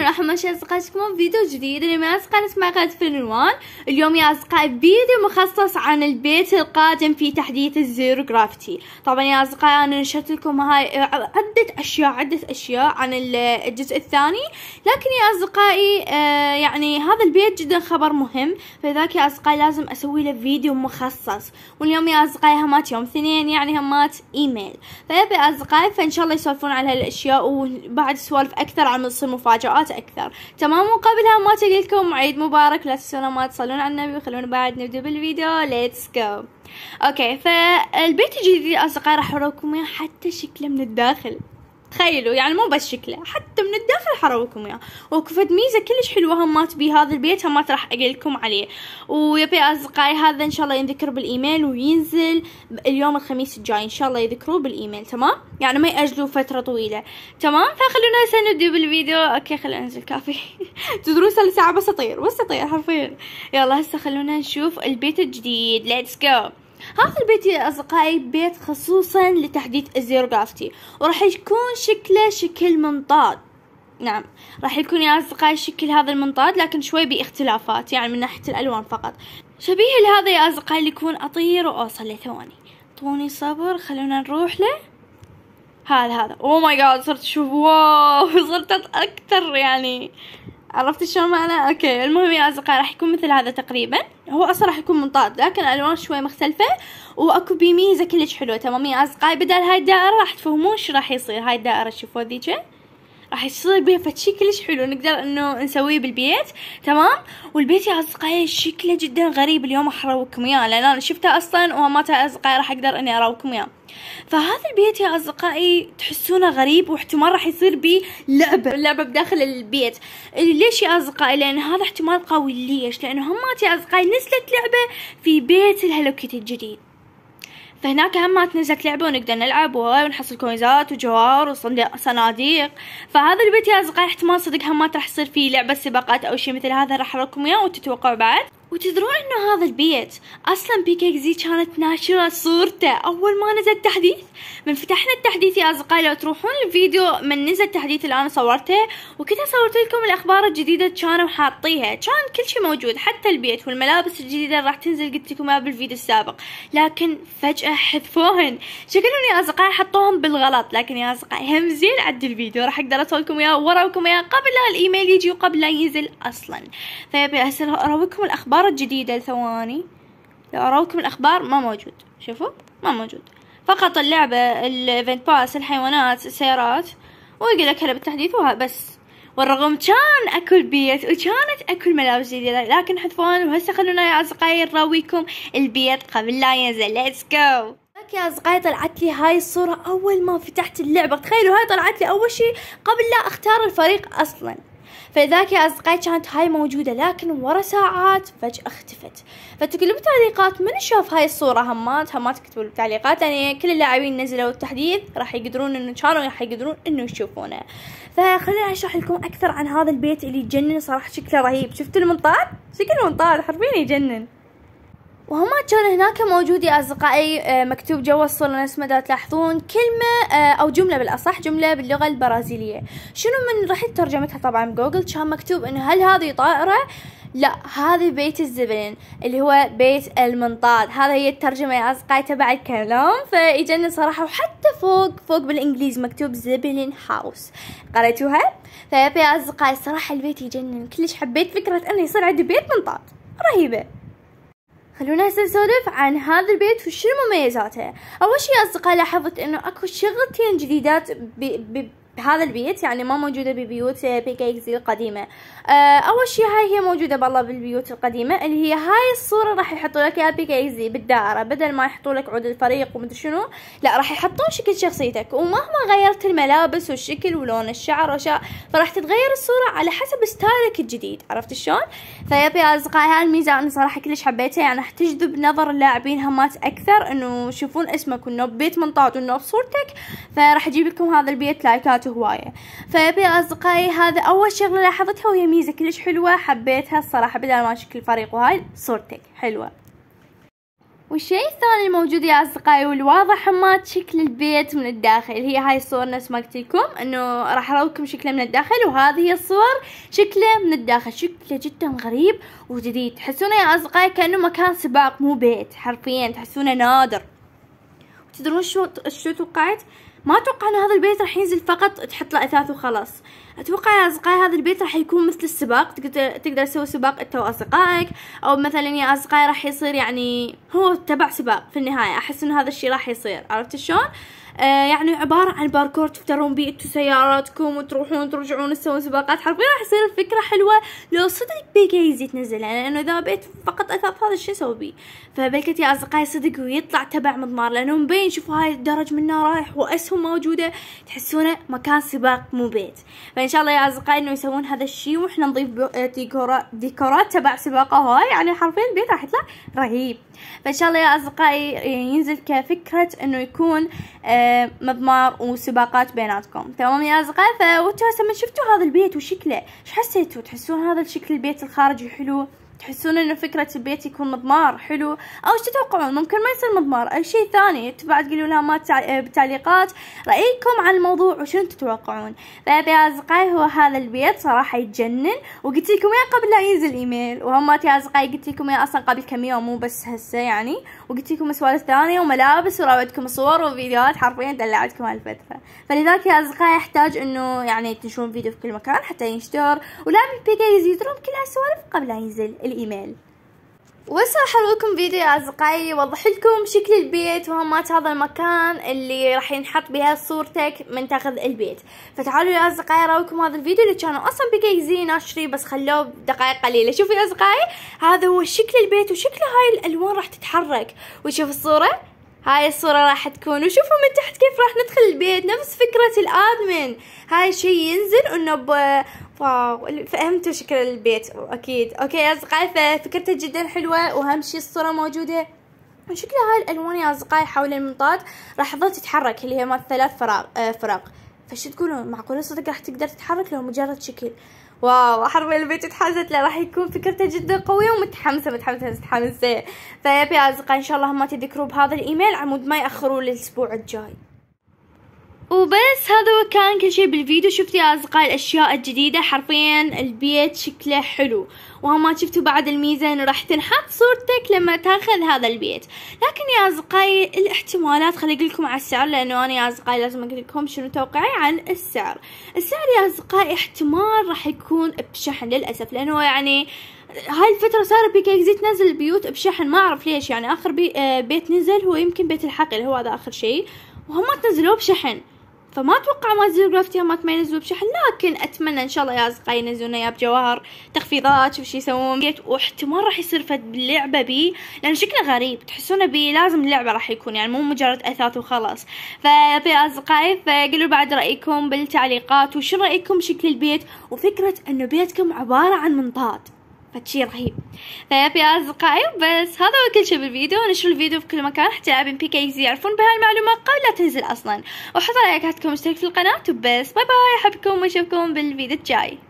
نرحب ماشي اصدقائكم فيديو جديد اللي من اصدقاء مع قناه فنوان اليوم يا اصدقائي فيديو مخصص عن البيت القادم في تحديث الزيرو جرافتي طبعا يا اصدقائي انا نشرت لكم هاي عده اشياء عده اشياء عن الجزء الثاني لكن يا اصدقائي آه، يعني هذا البيت جدا خبر مهم فذاك يا اصدقائي لازم اسوي له فيديو مخصص واليوم يا اصدقائي همات يوم اثنين يعني همات ايميل فيا طيب اصدقائي فان شاء الله يسولفون على هالاشياء وبعد سوالف اكثر عن تصير مفاجات معلومات أكثر تمام وقبلها ما تقول لكم عيد مبارك لا تنسون ما تصلون على النبي وخلونا بعد نبدأ بالفيديو ليتس جو اوكي فالبيت الجديد اصدقائي راح اوريكم حتى شكله من الداخل تخيلوا يعني مو بس شكله حتى من الداخل حروكم اياه يعني. وكفت ميزه كلش حلوه همات بي هذا البيت همات راح اقول لكم عليه ويبي اصدقائي هذا ان شاء الله ينذكر بالايميل وينزل اليوم الخميس الجاي ان شاء الله يذكروه بالايميل تمام يعني ما ياجلوا فتره طويله تمام فخلونا هسه نبدا بالفيديو اوكي خلينا انزل كافي تدرون صار ساعه بس اطير بس اطير حرفيا يلا هسه خلونا نشوف البيت الجديد ليتس جو هذا البيت يا أصدقائي بيت خصوصا لتحديث الزيروغرافتي وراح يكون شكله شكل منطاد نعم راح يكون يا أصدقائي شكل هذا المنطاد لكن شوي باختلافات يعني من ناحية الألوان فقط شبيه لهذا يا أصدقائي اللي يكون أطير وأوصل لثواني طوني صبر خلونا نروح له هذا هذا اوه ماي جاد صرت اشوف واو صرت اكثر يعني عرفت شلون معنى اوكي المهم يا اصدقاء راح يكون مثل هذا تقريبا هو اصلا راح يكون منطاد لكن الالوان شوي مختلفه واكو بميزه كلش حلوه تمام يا اصدقائي بدل هاي الدائره راح تفهمون شو راح يصير هاي الدائره شوفوا ذيجه راح يصير بيها فشي كلش حلو نقدر انه نسويه بالبيت تمام والبيت يا اصدقائي شكله جدا غريب اليوم راح اروكم اياه لان انا شفته اصلا ومتى اصدقائي راح اقدر اني اروكم اياه فهذا البيت يا اصدقائي تحسونه غريب واحتمال راح يصير بيه لعبه لعبه بداخل البيت ليش يا اصدقائي لان هذا احتمال قوي ليش لانه هم يا اصدقائي نزلت لعبه في بيت الهلو كيتي الجديد فهناك همات نزلت لعبة ونقدر نلعب ونحصل كويزات وجوار وصناديق فهذا البيت يا أصدقائي احتمال صدق همات راح يصير فيه لعبة سباقات أو شيء مثل هذا راح أراكم إياه وتتوقعوا بعد وتدرون انه هذا البيت اصلا بيكيكزي كانت ناشرة صورته اول ما نزل التحديث من فتحنا التحديث يا اصدقائي لو تروحون الفيديو من نزل التحديث اللي انا صورته وكنت صورت لكم الاخبار الجديدة كانوا حاطيها كان كل شيء موجود حتى البيت والملابس الجديدة راح تنزل قلت لكم بالفيديو السابق لكن فجأة حذفوهن شكلهم يا اصدقائي حطوهم بالغلط لكن يا اصدقائي هم زين عد الفيديو راح اقدر اسوي اياه وراكم اياه قبل لا الايميل يجي وقبل لا ينزل اصلا فيبي ارويكم الاخبار الأخبار الجديدة ثواني لو أراوكم الأخبار ما موجود شوفوا ما موجود فقط اللعبة الايفنت باس الحيوانات السيارات ويقول لك هلا بالتحديث وها بس والرغم كان اكل بيت وكانت اكل ملابس جديدة لكن حذفونا وهسه خلونا يا اصدقائي نراويكم البيت قبل لا ينزل ليتس جو يا اصدقائي طلعت لي هاي الصورة اول ما فتحت اللعبة تخيلوا هاي طلعت لي اول شي قبل لا اختار الفريق اصلا فذاك يا أصدقائي كانت هاي موجودة لكن ورا ساعات فجأة اختفت فتكتب بالتعليقات من شاف هاي الصورة همات همات تكتبوا بالتعليقات يعني كل اللاعبين نزلوا التحديث راح يقدرون انه كانوا راح يقدرون انه يشوفونه فخليني اشرح لكم اكثر عن هذا البيت اللي يجنن صراحة شكله رهيب شفتوا المنطاد شكل المنطاد حرفيا يجنن وهما كان هناك موجود يا أصدقائي آه، مكتوب جوا الصورة نفس ما تلاحظون كلمة آه، أو جملة بالأصح جملة باللغة البرازيلية شنو من رحت ترجمتها طبعا جوجل كان مكتوب إنه هل هذه طائرة لا هذه بيت الزبلن اللي هو بيت المنطاد هذا هي الترجمة يا أصدقائي تبع الكلام فإجاني صراحة وحتى فوق فوق بالإنجليزي مكتوب زبلن هاوس قريتوها فيا طيب أصدقائي صراحة البيت يجنن كلش حبيت فكرة أنه يصير عندي بيت منطاد رهيبة خلونا هسه نسولف عن هذا البيت وشنو مميزاته اول شيء اصدقائي لاحظت انه اكو شغلتين جديدات ب... ب... هذا البيت يعني ما موجودة ببيوت بيكيكز القديمة آه أول شي هاي هي موجودة بالله بالبيوت القديمة اللي هي هاي الصورة راح يحطوا لك إياها بيكيكز بالدائرة بدل ما يحطوا لك عود الفريق ومدري شنو لا راح يحطون شكل شخصيتك ومهما غيرت الملابس والشكل ولون الشعر وشاء فراح تتغير الصورة على حسب ستايلك الجديد عرفت شلون؟ فيا يا أصدقائي هاي الميزة أنا صراحة كلش حبيتها يعني راح تجذب نظر اللاعبين همات أكثر إنه يشوفون اسمك وإنه بيت منطاد وإنه بصورتك فراح أجيب لكم هذا البيت لايكات هواية فيبي أصدقائي هذا أول شغلة لاحظتها وهي ميزة كلش حلوة حبيتها الصراحة بدل ما أشكل فريق وهاي صورتك حلوة والشيء الثاني الموجود يا أصدقائي والواضح ما شكل البيت من الداخل هي هاي الصور نفس ما قلت لكم إنه راح أراوكم شكله من الداخل وهذه هي الصور شكله من الداخل شكله جدا غريب وجديد تحسونه يا أصدقائي كأنه مكان سباق مو بيت حرفيا تحسونه نادر تدرون شو شو توقعت ما اتوقع ان هذا البيت راح ينزل فقط تحط له اثاث وخلاص اتوقع يا اصدقائي هذا البيت راح يكون مثل السباق تقدر تقدر تسوي سباق انت واصدقائك او مثلا يا اصدقائي راح يصير يعني هو تبع سباق في النهايه احس ان هذا الشيء راح يصير عرفت شلون آه، يعني عبارة عن باركور تفترون بيه انتو سياراتكم وتروحون ترجعون تسوون سباقات حرفيا راح يصير الفكرة حلوة لو صدق بيجيزي يعني لانه اذا بيت فقط اثاث هذا الشي اسوي بيه فبلكت يا اصدقائي صدق ويطلع تبع مضمار لانه مبين شوفوا هاي الدرج منه رايح واسهم موجودة تحسونه مكان سباق مو بيت فان شاء الله يا اصدقائي انه يسوون هذا الشي واحنا نضيف آه، ديكورات ديكورات تبع سباقة هاي يعني حرفيا البيت راح يطلع رهيب فان شاء الله يا اصدقائي إيه، ينزل كفكره انه يكون آه، مضمار وسباقات بيناتكم تمام يا اصدقائي فوتو هسه شفتوا هذا البيت وشكله ايش حسيتوا تحسون هذا الشكل البيت الخارجي حلو تحسون ان فكرة البيت يكون مضمار حلو او ايش تتوقعون ممكن ما يصير مضمار اي شيء ثاني بعد قولوا لها ما بالتعليقات رايكم عن الموضوع وشنو تتوقعون طيب يا اصدقائي هو هذا البيت صراحة يتجنن وقلت لكم يا قبل لا ينزل ايميل وهم يا اصدقائي قلت لكم يا اصلا قبل كم يوم مو بس هسه يعني وقلت لكم سوالف ثانية وملابس وراودكم صور وفيديوهات حرفيا دلعتكم هالفترة فلذلك يا أصدقائي أحتاج إنه يعني تنشرون فيديو في كل مكان حتى ينشتر ولا بيجي يزيدون كل هالسوالف قبل لا ينزل الإيميل وصراحة لكم فيديو يا أصدقائي يوضح لكم شكل البيت وهمات هذا المكان اللي راح ينحط بها صورتك من تاخذ البيت فتعالوا يا أصدقائي راوكم هذا الفيديو اللي كانوا أصلا بجايزين أشري بس خلوه دقائق قليلة شوفوا يا أصدقائي هذا هو شكل البيت وشكل هاي الألوان راح تتحرك وشوف الصورة هاي الصورة راح تكون وشوفوا من تحت كيف راح ندخل البيت نفس فكرة الآدمن هاي شي ينزل انه ب... واو فهمتوا شكل البيت اكيد اوكي يا اصدقائي ففكرته جدا حلوة واهم شي الصورة موجودة وشكلها هاي الالوان يا اصدقائي حول المنطاد راح تظل تتحرك اللي هي مال ثلاث فراغ آه فراغ فش تقولون معقولة صدق راح تقدر تتحرك لو مجرد شكل واو حرفيا البيت اتحمست لا راح يكون فكرته جدا قوية ومتحمسة متحمسة متحمسة فيا طيب أصدقاء إن شاء الله ما تذكروا بهذا الإيميل عمود ما يأخروا للأسبوع الجاي وبس هذا هو كان كل شيء بالفيديو شفتوا يا اصدقائي الاشياء الجديده حرفيا البيت شكله حلو وما شفتوا بعد الميزه انه راح تنحط صورتك لما تاخذ هذا البيت لكن يا اصدقائي الاحتمالات خلي اقول لكم على السعر لانه انا يا اصدقائي لازم اقول لكم شنو توقعي عن السعر السعر يا اصدقائي احتمال راح يكون بشحن للاسف لانه يعني هاي الفترة صار بيك اكزيت تنزل البيوت بشحن ما اعرف ليش يعني اخر بي آه، بيت نزل هو يمكن بيت الحقل هو هذا اخر شيء وهم تنزلوه بشحن فما اتوقع مازن جرافتي ما تميزوا بشحن لكن اتمنى ان شاء الله يا اصدقائي ينزلون يا بجواهر تخفيضات شوف شو يسوون واحتمال راح يصير فد لعبه بي لان شكله غريب تحسونه بي لازم لعبه راح يكون يعني مو مجرد اثاث وخلاص فيا اصدقائي فقولوا بعد رايكم بالتعليقات وش رايكم بشكل البيت وفكره انه بيتكم عباره عن منطاد فهادشي رهيب فيا طيب اصدقائي بس هذا هو كل شيء بالفيديو نشر الفيديو في كل مكان حتى لاعبين بي كيز يعرفون بهالمعلومه قبل لا تنزل اصلا وحط رايك هاتكم اشترك في القناه وبس باي باي احبكم ونشوفكم بالفيديو الجاي